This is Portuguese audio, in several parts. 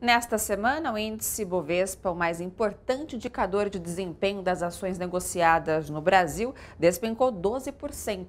Nesta semana, o índice Bovespa, o mais importante indicador de desempenho das ações negociadas no Brasil, despencou 12%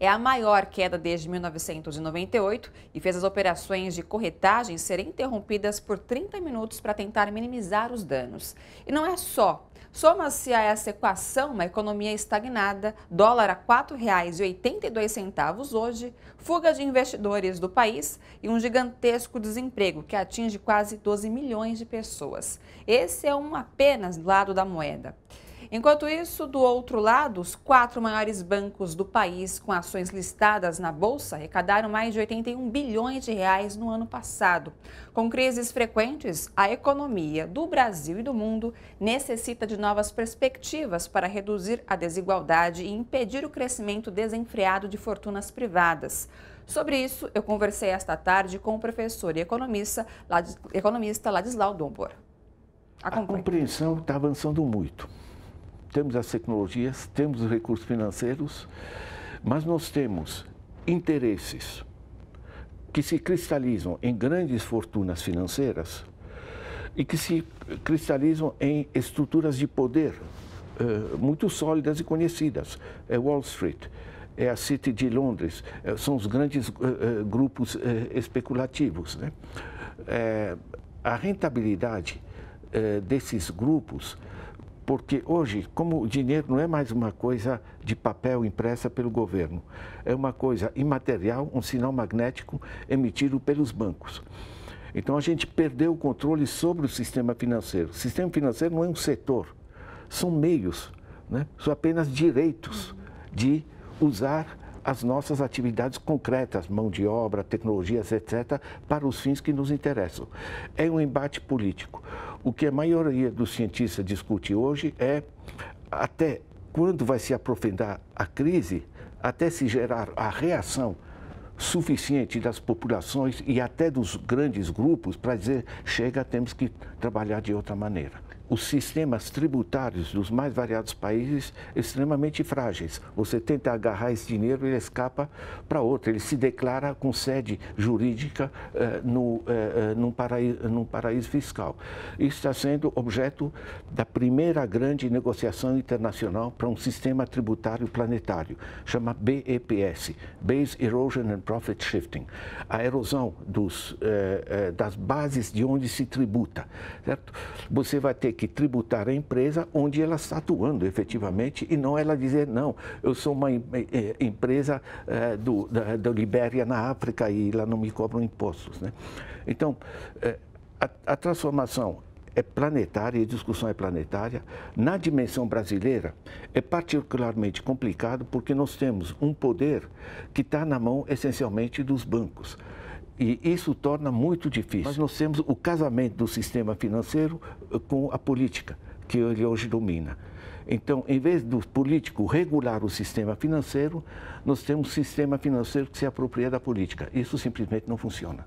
é a maior queda desde 1998 e fez as operações de corretagem serem interrompidas por 30 minutos para tentar minimizar os danos. E não é só. Soma-se a essa equação uma economia estagnada, dólar a R$ 4,82 hoje, fuga de investidores do país e um gigantesco desemprego que atinge quase 12 milhões de pessoas. Esse é um apenas lado da moeda. Enquanto isso, do outro lado, os quatro maiores bancos do país com ações listadas na bolsa arrecadaram mais de 81 bilhões de reais no ano passado. Com crises frequentes, a economia do Brasil e do mundo necessita de novas perspectivas para reduzir a desigualdade e impedir o crescimento desenfreado de fortunas privadas. Sobre isso, eu conversei esta tarde com o professor e economista, Lad... economista Ladislau Dombor. Acompanhe. A compreensão está avançando muito temos as tecnologias, temos os recursos financeiros, mas nós temos interesses que se cristalizam em grandes fortunas financeiras e que se cristalizam em estruturas de poder uh, muito sólidas e conhecidas. É Wall Street, é a City de Londres, eh, são os grandes uh, grupos uh, especulativos. Né? a rentabilidade desses grupos porque hoje, como o dinheiro não é mais uma coisa de papel impressa pelo governo, é uma coisa imaterial, um sinal magnético emitido pelos bancos. Então a gente perdeu o controle sobre o sistema financeiro. O sistema financeiro não é um setor, são meios, né? são apenas direitos de usar as nossas atividades concretas, mão de obra, tecnologias, etc., para os fins que nos interessam. É um embate político. O que a maioria dos cientistas discute hoje é até quando vai se aprofundar a crise, até se gerar a reação suficiente das populações e até dos grandes grupos para dizer: chega, temos que trabalhar de outra maneira os sistemas tributários dos mais variados países extremamente frágeis. Você tenta agarrar esse dinheiro, ele escapa para outro. Ele se declara com sede jurídica eh, no, eh, eh num, paraíso, num paraíso fiscal. Isso está sendo objeto da primeira grande negociação internacional para um sistema tributário planetário, chama BEPS, Base Erosion and profit shifting, a erosão dos, eh, eh, das bases de onde se tributa, certo? Você vai ter que tributar a empresa onde ela está atuando efetivamente e não ela dizer, não, eu sou uma eh, eh, empresa eh, do, da, Libéria na África e lá não me cobram impostos, né? Então, eh, a, a transformação é planetária e a discussão é planetária. Na dimensão brasileira, é particularmente complicado porque nós temos um poder que está na mão essencialmente dos bancos. E isso torna muito difícil. Mas nós temos o casamento do sistema financeiro eh, com a política, que ele hoje domina. Então, em vez do político regular o sistema financeiro, nós temos um sistema financeiro que se apropria da política. Isso simplesmente não funciona.